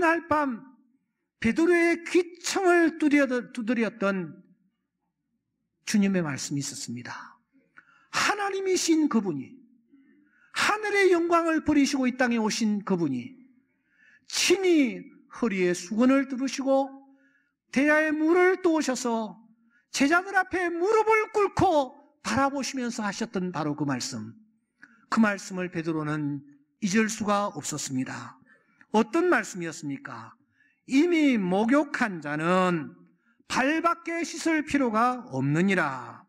그날 밤 베드로의 귀청을 두드렸던 주님의 말씀이 있었습니다. 하나님이신 그분이 하늘의 영광을 버리시고 이 땅에 오신 그분이 친히 허리에 수건을 두르시고 대야의 물을 떠오셔서 제자들 앞에 무릎을 꿇고 바라보시면서 하셨던 바로 그 말씀. 그 말씀을 베드로는 잊을 수가 없었습니다. 어떤 말씀이었습니까? 이미 목욕한 자는 발밖에 씻을 필요가 없느니라.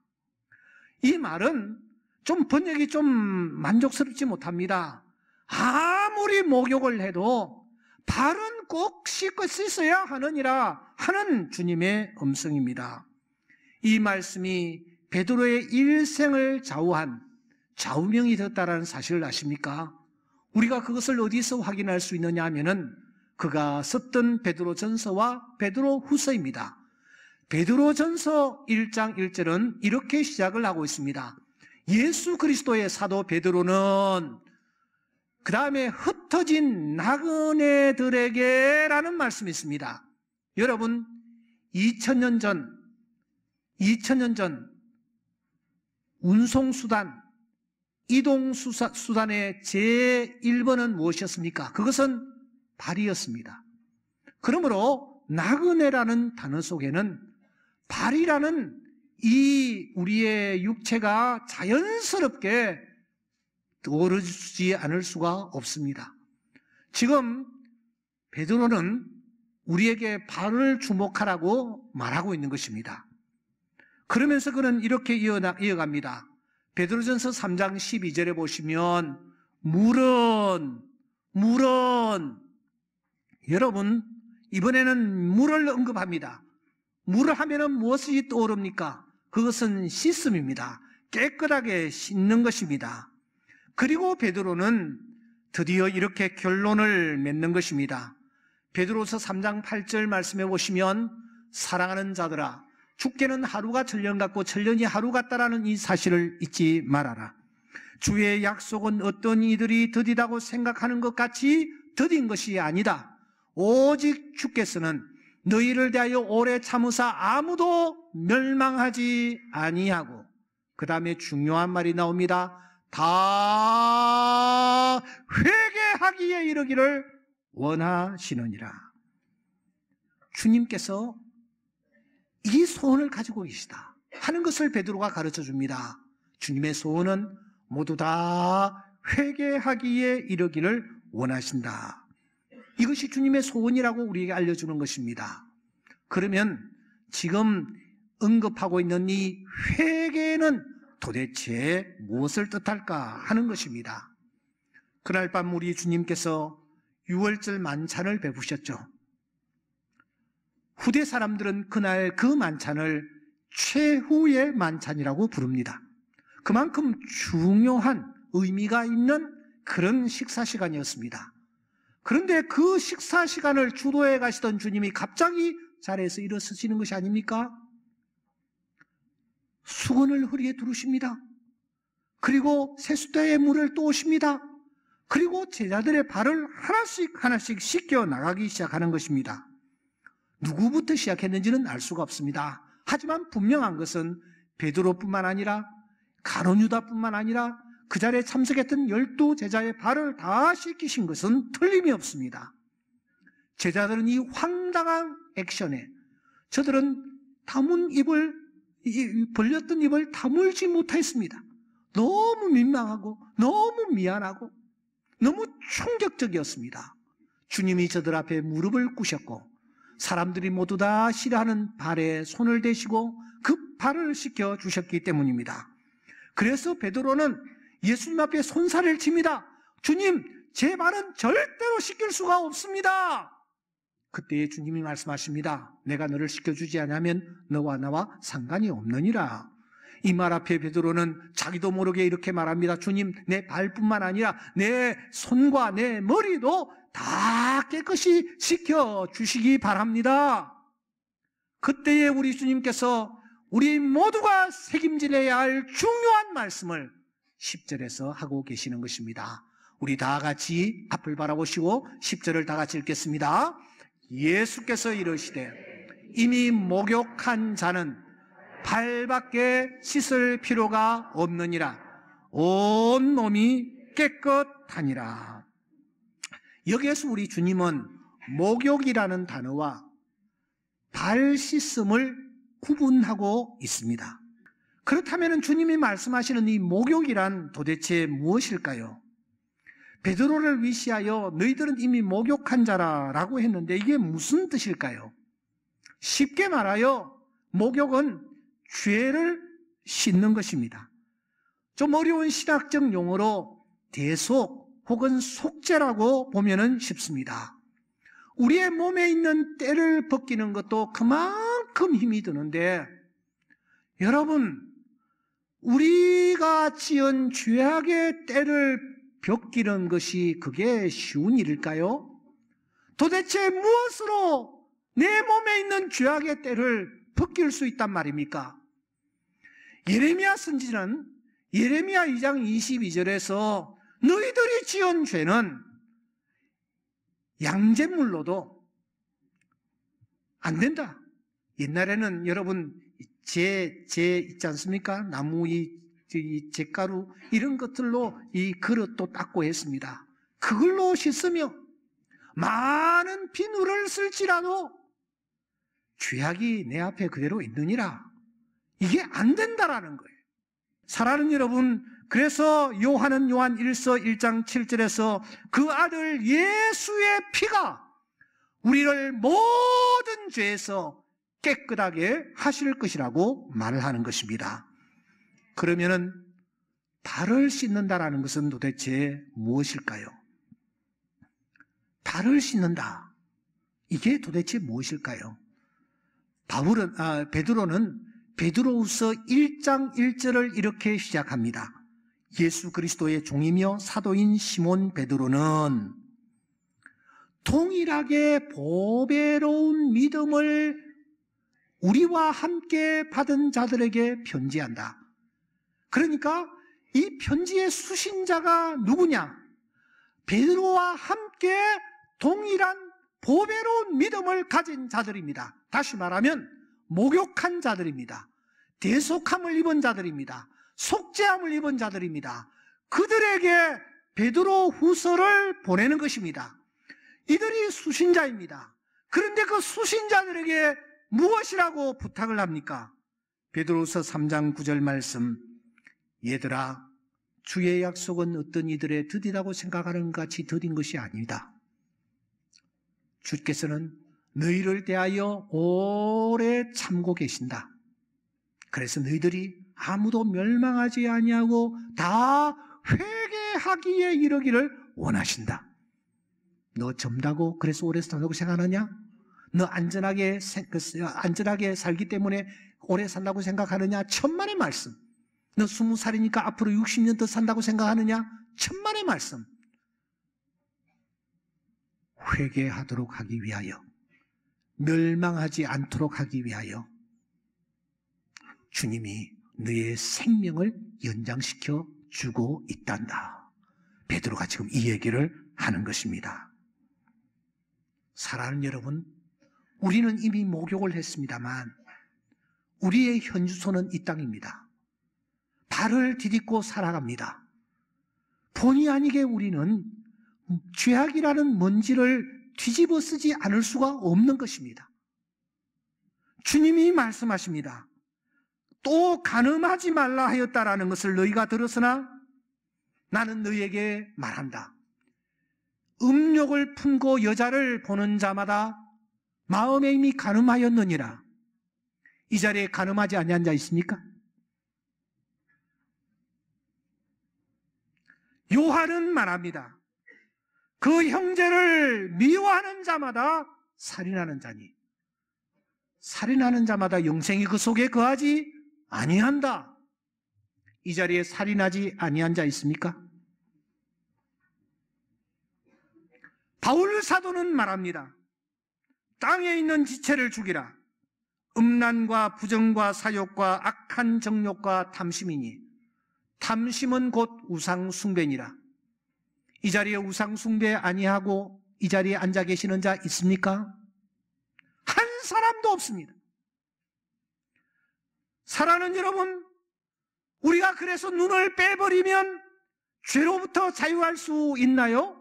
이 말은 좀 번역이 좀 만족스럽지 못합니다. 아무리 목욕을 해도 발은 꼭 씻고 씻어야 하느니라 하는 주님의 음성입니다. 이 말씀이 베드로의 일생을 좌우한 좌우명이 되었다라는 사실을 아십니까? 우리가 그것을 어디서 확인할 수 있느냐 하면은 그가 썼던 베드로 전서와 베드로 후서입니다. 베드로 전서 1장 1절은 이렇게 시작을 하고 있습니다. 예수 그리스도의 사도 베드로는 그 다음에 흩어진 나그네들에게 라는 말씀이 있습니다. 여러분, 2000년 전, 2000년 전, 운송수단, 이동 수단의 제1번은 무엇이었습니까? 그것은 발이었습니다. 그러므로 나그네라는 단어 속에는 발이라는 이 우리의 육체가 자연스럽게 떠오르지 않을 수가 없습니다. 지금 베드로는 우리에게 발을 주목하라고 말하고 있는 것입니다. 그러면서 그는 이렇게 이어갑니다. 베드로전서 3장 12절에 보시면 물은 물은 여러분 이번에는 물을 언급합니다. 물을 하면은 무엇이 떠오릅니까? 그것은 씻음입니다. 깨끗하게 씻는 것입니다. 그리고 베드로는 드디어 이렇게 결론을 맺는 것입니다. 베드로서 3장 8절 말씀해 보시면 사랑하는 자들아 죽게는 하루가 천년 같고 천년이 하루 같다라는 이 사실을 잊지 말아라. 주의 약속은 어떤 이들이 더디다고 생각하는 것 같이 더딘 것이 아니다. 오직 주께서는 너희를 대하여 오래 참으사 아무도 멸망하지 아니하고 그 다음에 중요한 말이 나옵니다. 다 회개하기에 이르기를 원하시느니라. 주님께서 이 소원을 가지고 계시다 하는 것을 베드로가 가르쳐 줍니다. 주님의 소원은 모두 다 회개하기에 이르기를 원하신다. 이것이 주님의 소원이라고 우리에게 알려주는 것입니다. 그러면 지금 언급하고 있는 이 회개는 도대체 무엇을 뜻할까 하는 것입니다. 그날 밤 우리 주님께서 6월절 만찬을 베푸셨죠. 후대 사람들은 그날 그 만찬을 최후의 만찬이라고 부릅니다. 그만큼 중요한 의미가 있는 그런 식사 시간이었습니다. 그런데 그 식사 시간을 주도해 가시던 주님이 갑자기 자리에서 일어서시는 것이 아닙니까? 수건을 허리에 두르십니다. 그리고 세숫대의 물을 또 오십니다. 그리고 제자들의 발을 하나씩 하나씩 씻겨 나가기 시작하는 것입니다. 누구부터 시작했는지는 알 수가 없습니다. 하지만 분명한 것은 베드로뿐만 아니라 가론유다뿐만 아니라 그 자리에 참석했던 열두 제자의 발을 다 씻기신 것은 틀림이 없습니다. 제자들은 이 황당한 액션에 저들은 담은 입을 벌렸던 입을 다물지 못했습니다. 너무 민망하고 너무 미안하고 너무 충격적이었습니다. 주님이 저들 앞에 무릎을 꿇셨고 사람들이 모두 다 싫어하는 발에 손을 대시고 그 발을 씻겨 주셨기 때문입니다. 그래서 베드로는 예수님 앞에 손살을 칩니다. 주님, 제 발은 절대로 씻길 수가 없습니다. 그때 주님이 말씀하십니다. 내가 너를 씻겨주지 않으면 너와 나와 상관이 없느니라. 이말 앞에 베드로는 자기도 모르게 이렇게 말합니다. 주님, 내 발뿐만 아니라 내 손과 내 머리도 다 깨끗이 씻겨 주시기 바랍니다. 그때에 우리 주님께서 우리 모두가 책임질해야 할 중요한 말씀을 10절에서 하고 계시는 것입니다. 우리 다 같이 앞을 바라보시고 10절을 다 같이 읽겠습니다. 예수께서 이르시되 이미 목욕한 자는 발밖에 씻을 필요가 없느니라. 온 몸이 깨끗하니라. 여기에서 우리 주님은 목욕이라는 단어와 발 씻음을 구분하고 있습니다. 그렇다면 주님이 말씀하시는 이 목욕이란 도대체 무엇일까요? 베드로를 위시하여 너희들은 이미 목욕한 자라라고 했는데 이게 무슨 뜻일까요? 쉽게 말하여 목욕은 죄를 씻는 것입니다. 좀 어려운 신학적 용어로 대속 혹은 속죄라고 보면은 쉽습니다. 우리의 몸에 있는 때를 벗기는 것도 그만큼 힘이 드는데 여러분 우리가 지은 죄악의 때를 벗기는 것이 그게 쉬운 일일까요? 도대체 무엇으로 내 몸에 있는 죄악의 때를 벗길 수 있단 말입니까? 예레미야 선지는 예레미야 2장 22절에서 너희들이 지은 죄는 양잿물로도 안 된다. 옛날에는 여러분 재, 재 있지 않습니까? 나무 이, 이 재가루 이런 것들로 이 그릇도 닦고 했습니다. 그걸로 씻으며 많은 비누를 쓸지라도 죄악이 내 앞에 그대로 있느니라. 이게 안 된다라는 거예요. 사랑하는 여러분, 그래서 요한은 요한 1서 1장 7절에서 그 아들 예수의 피가 우리를 모든 죄에서 깨끗하게 하실 것이라고 말을 하는 것입니다. 그러면은 발을 씻는다라는 것은 도대체 무엇일까요? 발을 씻는다. 이게 도대체 무엇일까요? 바울은 아, 베드로는 베드로후서 1장 1절을 이렇게 시작합니다. 예수 그리스도의 종이며 사도인 시몬 베드로는 동일하게 보배로운 믿음을 우리와 함께 받은 자들에게 편지한다. 그러니까 이 편지의 수신자가 누구냐? 베드로와 함께 동일한 보배로운 믿음을 가진 자들입니다. 다시 말하면 목욕한 자들입니다. 대속함을 입은 자들입니다. 속죄함을 입은 자들입니다. 그들에게 베드로 후서를 보내는 것입니다. 이들이 수신자입니다. 그런데 그 수신자들에게 무엇이라고 부탁을 합니까? 베드로서 3장 9절 말씀 얘들아 주의 약속은 어떤 이들의 드디다고 생각하는 같이 드린 것이 아니다. 주께서는 너희를 대하여 오래 참고 계신다. 그래서 너희들이 아무도 멸망하지 아니하고 다 회개하기에 이르기를 원하신다. 너 젊다고 그래서 오래 산다고 생각하느냐? 너 안전하게 그, 안전하게 살기 때문에 오래 산다고 생각하느냐? 천만의 말씀. 너 스무 살이니까 앞으로 60년 더 산다고 생각하느냐? 천만의 말씀. 회개하도록 하기 위하여 멸망하지 않도록 하기 위하여 주님이 너의 생명을 연장시켜 주고 있단다. 베드로가 지금 이 얘기를 하는 것입니다. 사랑하는 여러분, 우리는 이미 목욕을 했습니다만 우리의 현주소는 이 땅입니다. 발을 디딛고 살아갑니다. 본의 아니게 우리는 죄악이라는 먼지를 뒤집어 쓰지 않을 수가 없는 것입니다. 주님이 말씀하십니다. 또 가늠하지 말라 하였다라는 것을 너희가 들었으나 나는 너희에게 말한다. 음욕을 품고 여자를 보는 자마다 마음에 이미 가늠하였느니라. 이 자리에 가늠하지 아니한 자 있습니까? 요한은 말합니다. 그 형제를 미워하는 자마다 살인하는 자니 살인하는 자마다 영생이 그 속에 거하지 아니한다. 이 자리에 살인하지 아니한 자 있습니까? 바울 사도는 말합니다. 땅에 있는 지체를 죽이라. 음란과 부정과 사욕과 악한 정욕과 탐심이니 탐심은 곧 우상 숭배니라. 이 자리에 우상 숭배 아니하고 이 자리에 앉아 계시는 자 있습니까? 한 사람도 없습니다. 사랑하는 여러분, 우리가 그래서 눈을 빼버리면 죄로부터 자유할 수 있나요?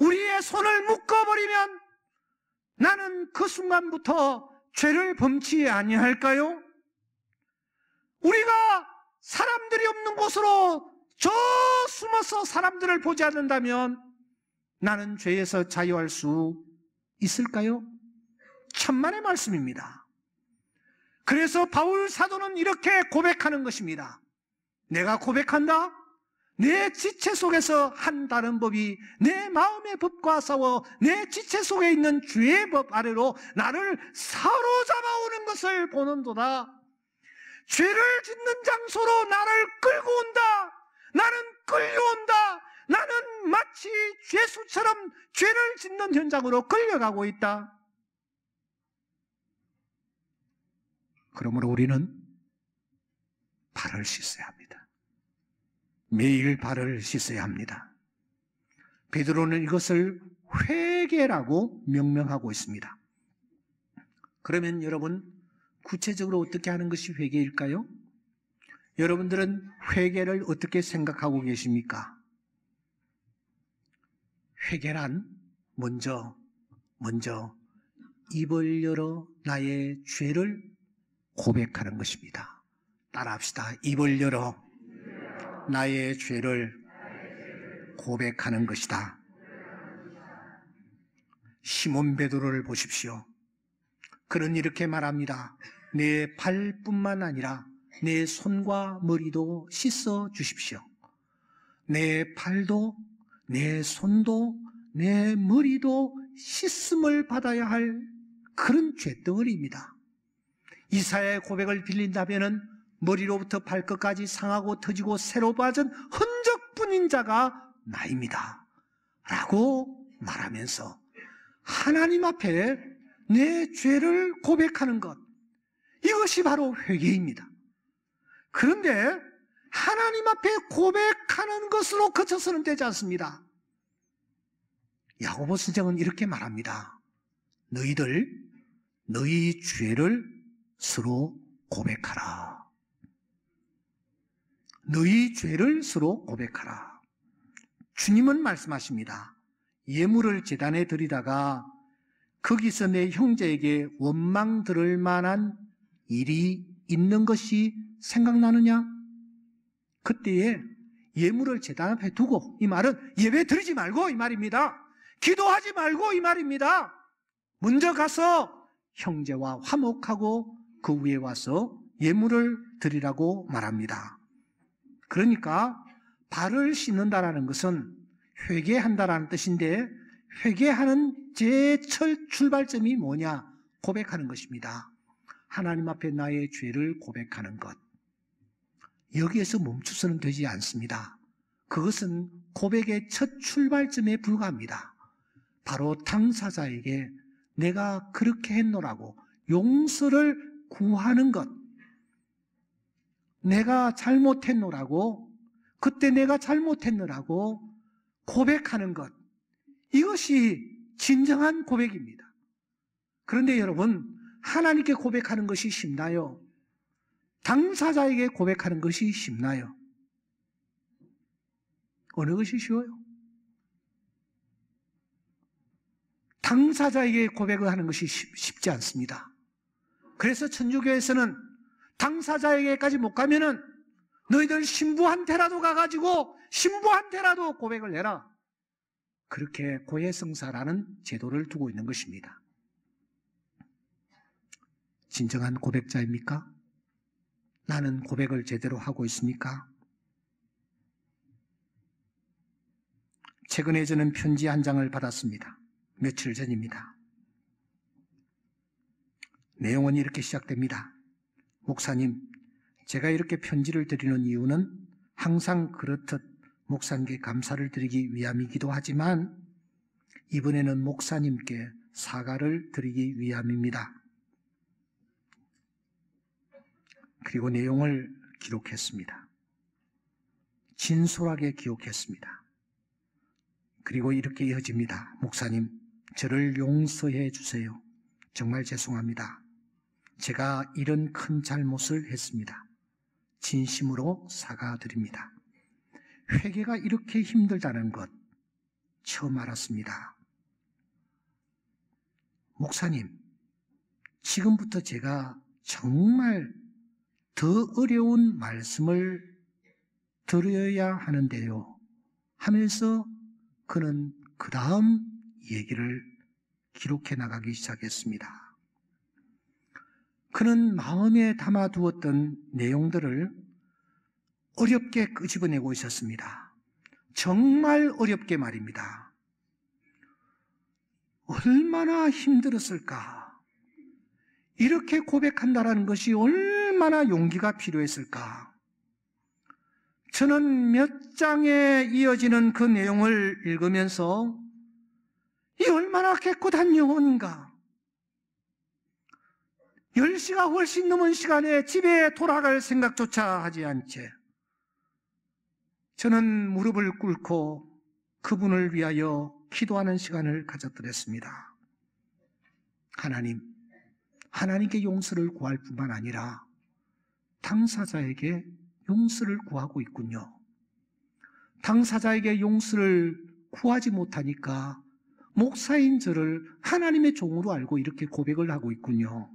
우리의 손을 묶어버리면 나는 그 순간부터 죄를 범치 아니할까요? 우리가 사람들이 없는 곳으로 저 숨어서 사람들을 보지 않는다면 나는 죄에서 자유할 수 있을까요? 천만의 말씀입니다. 그래서 바울 사도는 이렇게 고백하는 것입니다. 내가 고백한다. 내 지체 속에서 한다른 법이 내 마음의 법과 싸워 내 지체 속에 있는 죄의 법 아래로 나를 사로잡아오는 것을 보는도다. 죄를 짓는 장소로 나를 끌고 온다. 나는 끌려온다. 나는 마치 죄수처럼 죄를 짓는 현장으로 끌려가고 있다. 그러므로 우리는 발을 씻어야 합니다. 매일 발을 씻어야 합니다. 베드로는 이것을 회개라고 명명하고 있습니다. 그러면 여러분 구체적으로 어떻게 하는 것이 회개일까요? 여러분들은 회개를 어떻게 생각하고 계십니까? 회개란 먼저 먼저 입을 열어 나의 죄를 고백하는 것입니다. 따라합시다. 입을 열어 나의 죄를 고백하는 것이다. 시몬 베드로를 보십시오. 그는 이렇게 말합니다. 내 발뿐만 아니라 내 손과 머리도 씻어 주십시오. 내 팔도, 내 손도, 내 머리도 씻음을 받아야 할 그런 죄덩어리입니다. 이사의 고백을 빌린다면 머리로부터 발끝까지 상하고 터지고 새로 빠진 흔적뿐인 자가 나입니다. 라고 말하면서 하나님 앞에 내 죄를 고백하는 것. 이것이 바로 회개입니다. 그런데 하나님 앞에 고백하는 것으로 거쳐서는 되지 않습니다. 야고보 선생은 이렇게 말합니다. 너희들 너희 죄를 서로 고백하라. 너희 죄를 서로 고백하라. 주님은 말씀하십니다. 예물을 재단에 드리다가 거기서 내 형제에게 원망 들을 만한 일이 있는 것이 생각나느냐? 그때에 예물을 제단 앞에 두고 이 말은 예배 드리지 말고 이 말입니다. 기도하지 말고 이 말입니다. 먼저 가서 형제와 화목하고 그 위에 와서 예물을 드리라고 말합니다. 그러니까 발을 씻는다라는 것은 회개한다라는 뜻인데 회개하는 제철 출발점이 뭐냐? 고백하는 것입니다. 하나님 앞에 나의 죄를 고백하는 것. 여기에서 멈추서는 되지 않습니다. 그것은 고백의 첫 출발점에 불과합니다. 바로 당사자에게 내가 그렇게 했노라고 용서를 구하는 것. 내가 잘못했노라고, 그때 내가 잘못했노라고 고백하는 것. 이것이 진정한 고백입니다. 그런데 여러분, 하나님께 고백하는 것이 쉽나요? 당사자에게 고백하는 것이 쉽나요? 어느 것이 쉬워요? 당사자에게 고백을 하는 것이 쉽지 않습니다. 그래서 천주교에서는 당사자에게까지 못 가면은 너희들 신부한테라도 가가지고 신부한테라도 고백을 해라. 그렇게 고해성사라는 제도를 두고 있는 것입니다. 진정한 고백자입니까? 나는 고백을 제대로 하고 있습니까? 최근에 저는 편지 한 장을 받았습니다. 며칠 전입니다. 내용은 이렇게 시작됩니다. 목사님, 제가 이렇게 편지를 드리는 이유는 항상 그렇듯 목사님께 감사를 드리기 위함이기도 하지만 이번에는 목사님께 사과를 드리기 위함입니다. 그리고 내용을 기록했습니다. 진솔하게 기록했습니다. 그리고 이렇게 이어집니다. 목사님, 저를 용서해 주세요. 정말 죄송합니다. 제가 이런 큰 잘못을 했습니다. 진심으로 사과드립니다. 회개가 이렇게 힘들다는 것 처음 알았습니다. 목사님, 지금부터 제가 정말 더 어려운 말씀을 들어야 하는데요. 하면서 그는 그 다음 얘기를 기록해 나가기 시작했습니다. 그는 마음에 담아두었던 내용들을 어렵게 끄집어내고 있었습니다. 정말 어렵게 말입니다. 얼마나 힘들었을까? 이렇게 고백한다라는 것이 얼마나 얼마나 용기가 필요했을까? 저는 몇 장에 이어지는 그 내용을 읽으면서 이 얼마나 깨끗한 영혼인가? 10시가 훨씬 넘은 시간에 집에 돌아갈 생각조차 하지 않채 저는 무릎을 꿇고 그분을 위하여 기도하는 시간을 가졌더랬습니다. 하나님, 하나님께 용서를 구할 뿐만 아니라 당사자에게 용서를 구하고 있군요. 당사자에게 용서를 구하지 못하니까 목사인 저를 하나님의 종으로 알고 이렇게 고백을 하고 있군요.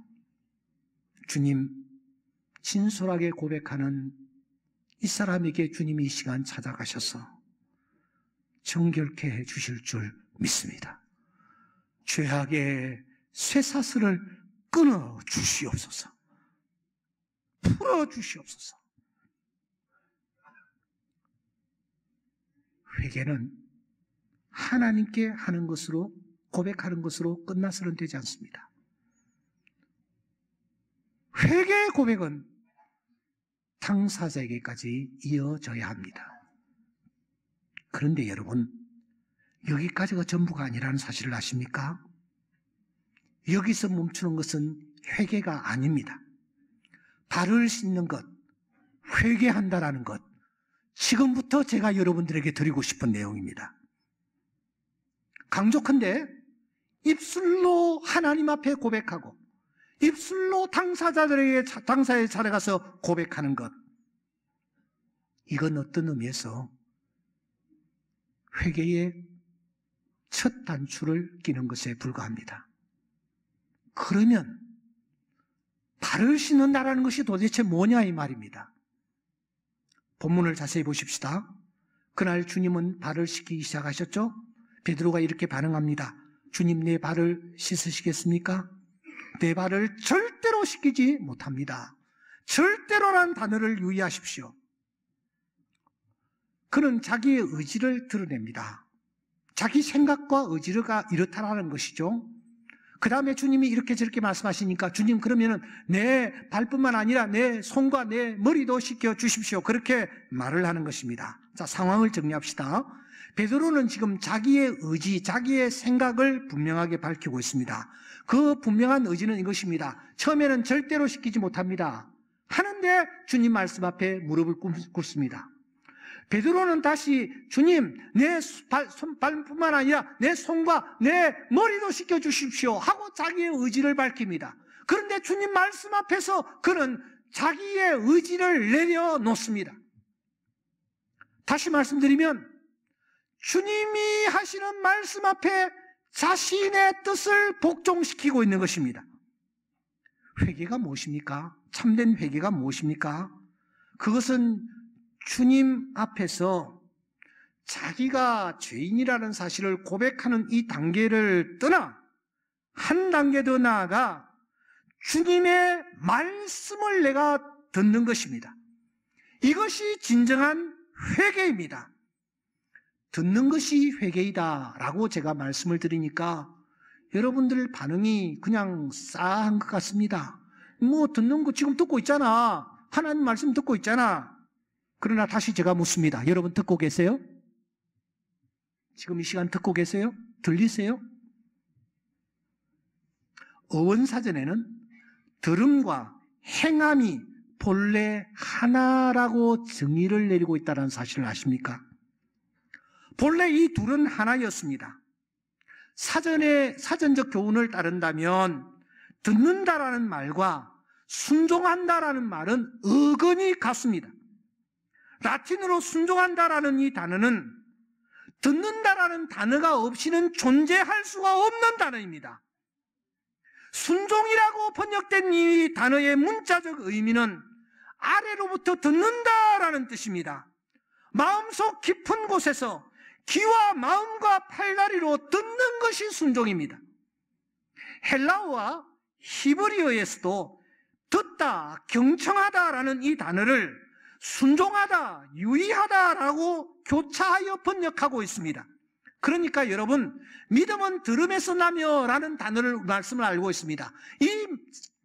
주님, 진솔하게 고백하는 이 사람에게 주님이 이 시간 찾아가셔서 정결케 해 주실 줄 믿습니다. 죄악의 쇠사슬을 끊어 주시옵소서. 풀어주시옵소서. 회개는 하나님께 하는 것으로 고백하는 것으로 끝나서는 되지 않습니다. 회개의 고백은 당사자에게까지 이어져야 합니다. 그런데 여러분, 여기까지가 전부가 아니라는 사실을 아십니까? 여기서 멈추는 것은 회개가 아닙니다. 발을 씻는 것, 회개한다라는 것, 지금부터 제가 여러분들에게 드리고 싶은 내용입니다. 강조컨대 입술로 하나님 앞에 고백하고 입술로 당사자들에게 당사에 찾아가서 고백하는 것 이건 어떤 의미에서 회개의 첫 단추를 끼는 것에 불과합니다. 그러면 발을 씻는다라는 것이 도대체 뭐냐 이 말입니다. 본문을 자세히 보십시다. 그날 주님은 발을 씻기 시작하셨죠? 베드로가 이렇게 반응합니다. 주님 내 발을 씻으시겠습니까? 내 발을 절대로 씻기지 못합니다. 절대로란 단어를 유의하십시오. 그는 자기의 의지를 드러냅니다. 자기 생각과 의지가 이렇다라는 것이죠. 그 다음에 주님이 이렇게 저렇게 말씀하시니까 주님 그러면은 내 발뿐만 아니라 내 손과 내 머리도 씻겨 주십시오. 그렇게 말을 하는 것입니다. 자, 상황을 정리합시다. 베드로는 지금 자기의 의지, 자기의 생각을 분명하게 밝히고 있습니다. 그 분명한 의지는 이것입니다. 처음에는 절대로 시키지 못합니다. 하는데 주님 말씀 앞에 무릎을 꿇습니다. 베드로는 다시 주님 내 손발뿐만 아니라 내 손과 내 머리도 씻겨 주십시오 하고 자기의 의지를 밝힙니다. 그런데 주님 말씀 앞에서 그는 자기의 의지를 내려놓습니다. 다시 말씀드리면 주님이 하시는 말씀 앞에 자신의 뜻을 복종시키고 있는 것입니다. 회개가 무엇입니까? 참된 회개가 무엇입니까? 그것은 주님 앞에서 자기가 죄인이라는 사실을 고백하는 이 단계를 떠나 한 단계 더 나아가 주님의 말씀을 내가 듣는 것입니다. 이것이 진정한 회개입니다. 듣는 것이 회개이다 라고 제가 말씀을 드리니까 여러분들 반응이 그냥 싸한 것 같습니다. 뭐 듣는 거 지금 듣고 있잖아. 하나님 말씀 듣고 있잖아. 그러나 다시 제가 묻습니다. 여러분 듣고 계세요? 지금 이 시간 듣고 계세요? 들리세요? 어원사전에는 들음과 행함이 본래 하나라고 정의를 내리고 있다는 사실을 아십니까? 본래 이 둘은 하나였습니다. 사전의 사전적 교훈을 따른다면 듣는다라는 말과 순종한다라는 말은 어근이 같습니다. 라틴으로 순종한다라는 이 단어는 듣는다라는 단어가 없이는 존재할 수가 없는 단어입니다. 순종이라고 번역된 이 단어의 문자적 의미는 아래로부터 듣는다라는 뜻입니다. 마음속 깊은 곳에서 귀와 마음과 팔다리로 듣는 것이 순종입니다. 헬라어와 히브리어에서도 듣다, 경청하다라는 이 단어를 순종하다, 유의하다라고 교차하여 번역하고 있습니다. 그러니까 여러분, 믿음은 들음에서 나며라는 단어를 말씀을 알고 있습니다. 이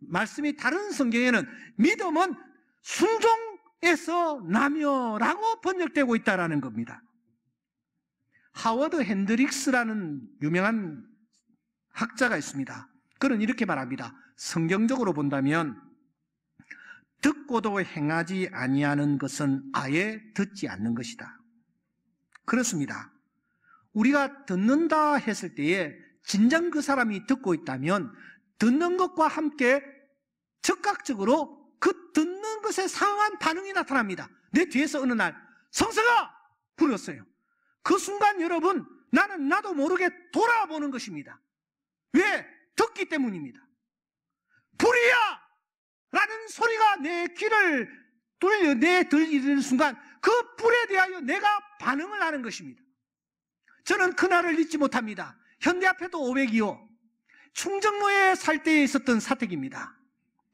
말씀이 다른 성경에는 믿음은 순종에서 나며라고 번역되고 있다라는 겁니다. 하워드 핸드릭스라는 유명한 학자가 있습니다. 그는 이렇게 말합니다. 성경적으로 본다면 듣고도 행하지 아니하는 것은 아예 듣지 않는 것이다. 그렇습니다. 우리가 듣는다 했을 때에 진정 그 사람이 듣고 있다면 듣는 것과 함께 즉각적으로 그 듣는 것에 상한 응 반응이 나타납니다. 내 뒤에서 어느 날 성서가 불렀어요. 그 순간 여러분 나는 나도 모르게 돌아보는 것입니다. 왜? 듣기 때문입니다. 불이야! 라는 소리가 내 귀를 돌려 내들리는 순간 그 불에 대하여 내가 반응을 하는 것입니다. 저는 그날을 잊지 못합니다. 현대 앞에도 502호 충정로에 살 때에 있었던 사택입니다.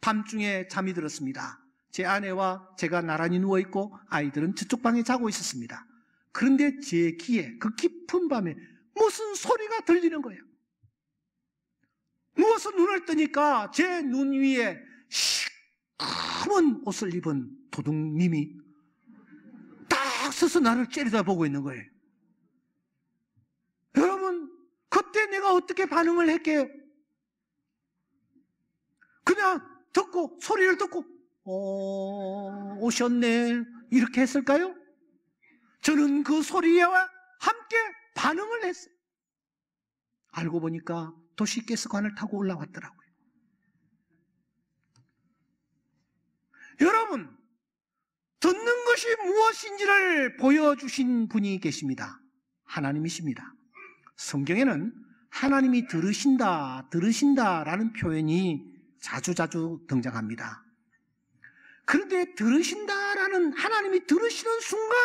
밤중에 잠이 들었습니다. 제 아내와 제가 나란히 누워 있고 아이들은 저쪽 방에 자고 있었습니다. 그런데 제 귀에 그 깊은 밤에 무슨 소리가 들리는 거예요. 누워서 눈을 뜨니까 제 눈 위에 시커먼 옷을 입은 도둑님이 딱 서서 나를 째려다보고 있는 거예요. 여러분, 그때 내가 어떻게 반응을 했게요? 그냥 듣고, 소리를 듣고, 어, 오셨네. 이렇게 했을까요? 저는 그 소리와 함께 반응을 했어요. 알고 보니까 도시개스관을 타고 올라왔더라고요. 여러분, 듣는 것이 무엇인지를 보여주신 분이 계십니다. 하나님이십니다. 성경에는 하나님이 들으신다, 들으신다 라는 표현이 자주자주 등장합니다. 그런데 들으신다 라는 하나님이 들으시는 순간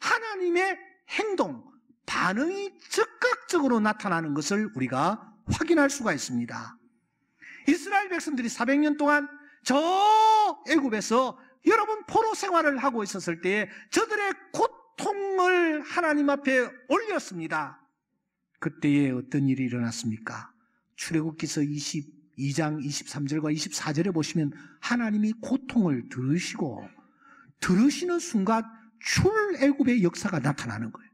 하나님의 행동, 반응이 즉각적으로 나타나는 것을 우리가 확인할 수가 있습니다. 이스라엘 백성들이 400년 동안 저 애굽에서 여러분 포로 생활을 하고 있었을 때에 저들의 고통을 하나님 앞에 올렸습니다. 그때에 어떤 일이 일어났습니까? 출애굽기서 22장 23절과 24절에 보시면 하나님이 고통을 들으시고 들으시는 순간 출애굽의 역사가 나타나는 거예요.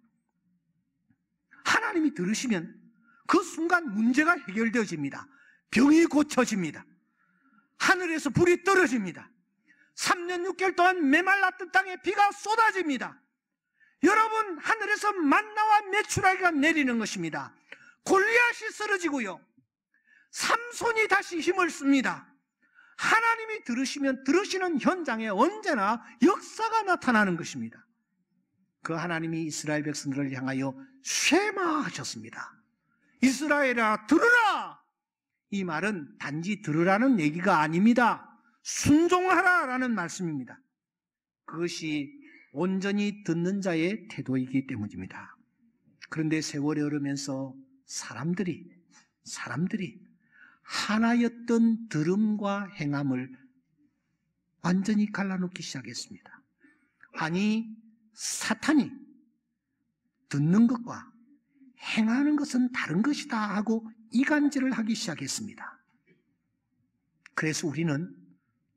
하나님이 들으시면 그 순간 문제가 해결되어집니다. 병이 고쳐집니다. 하늘에서 불이 떨어집니다. 3년 6개월 동안 메말랐던 땅에 비가 쏟아집니다. 여러분 하늘에서 만나와 메추라기가 내리는 것입니다. 골리앗이 쓰러지고요. 삼손이 다시 힘을 씁니다. 하나님이 들으시면 들으시는 현장에 언제나 역사가 나타나는 것입니다. 그 하나님이 이스라엘 백성들을 향하여 쉐마하셨습니다. 이스라엘아 들으라 이 말은 단지 들으라는 얘기가 아닙니다. 순종하라 라는 말씀입니다. 그것이 온전히 듣는 자의 태도이기 때문입니다. 그런데 세월이 흐르면서 사람들이, 사람들이 하나였던 들음과 행함을 완전히 갈라놓기 시작했습니다. 아니, 사탄이 듣는 것과 행하는 것은 다른 것이다 하고 이간질을 하기 시작했습니다. 그래서 우리는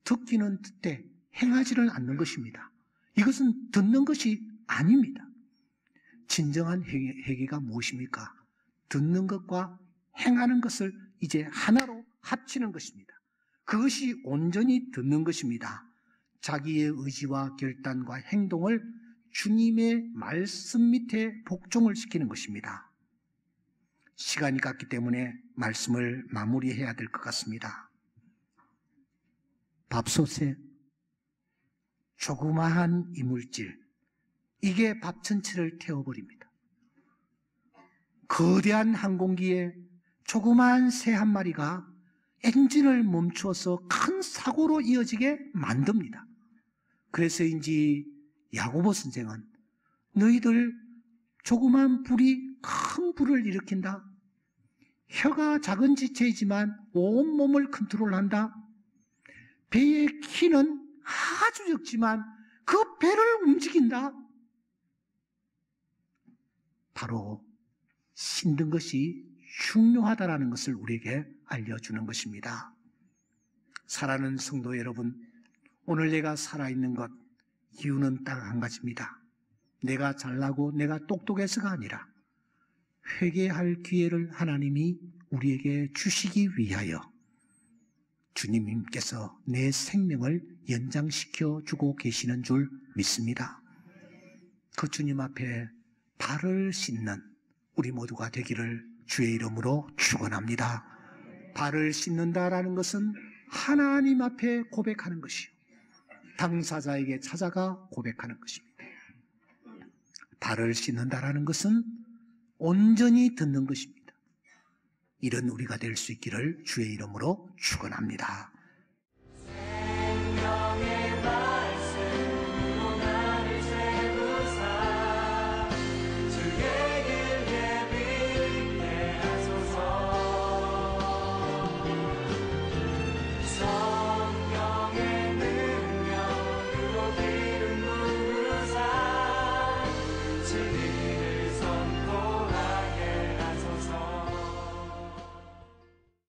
듣기는 듣되 행하지를 않는 것입니다. 이것은 듣는 것이 아닙니다. 진정한 회개가 무엇입니까? 듣는 것과 행하는 것을 이제 하나로 합치는 것입니다. 그것이 온전히 듣는 것입니다. 자기의 의지와 결단과 행동을 주님의 말씀 밑에 복종을 시키는 것입니다. 시간이 갔기 때문에 말씀을 마무리해야 될 것 같습니다. 밥솥에 조그마한 이물질, 이게 밥 전체를 태워버립니다. 거대한 항공기에 조그마한 새 한 마리가 엔진을 멈추어서 큰 사고로 이어지게 만듭니다. 그래서인지 야고보 선생은 너희들 조그마한 불이 큰 불을 일으킨다. 혀가 작은 지체이지만 온몸을 컨트롤한다. 배의 키는 아주 적지만 그 배를 움직인다. 바로 신든 것이 중요하다라는 것을 우리에게 알려주는 것입니다. 사랑는 성도 여러분, 오늘 내가 살아있는 것, 이유는 딱 한 가지입니다. 내가 잘나고 내가 똑똑해서가 아니라 회개할 기회를 하나님이 우리에게 주시기 위하여 주님께서 내 생명을 연장시켜 주고 계시는 줄 믿습니다. 그 주님 앞에 발을 씻는 우리 모두가 되기를 주의 이름으로 축원합니다. 발을 씻는다라는 것은 하나님 앞에 고백하는 것이요. 당사자에게 찾아가 고백하는 것입니다. 발을 씻는다라는 것은 온전히 듣는 것입니다. 이런 우리가 될 수 있기를 주의 이름으로 축원합니다.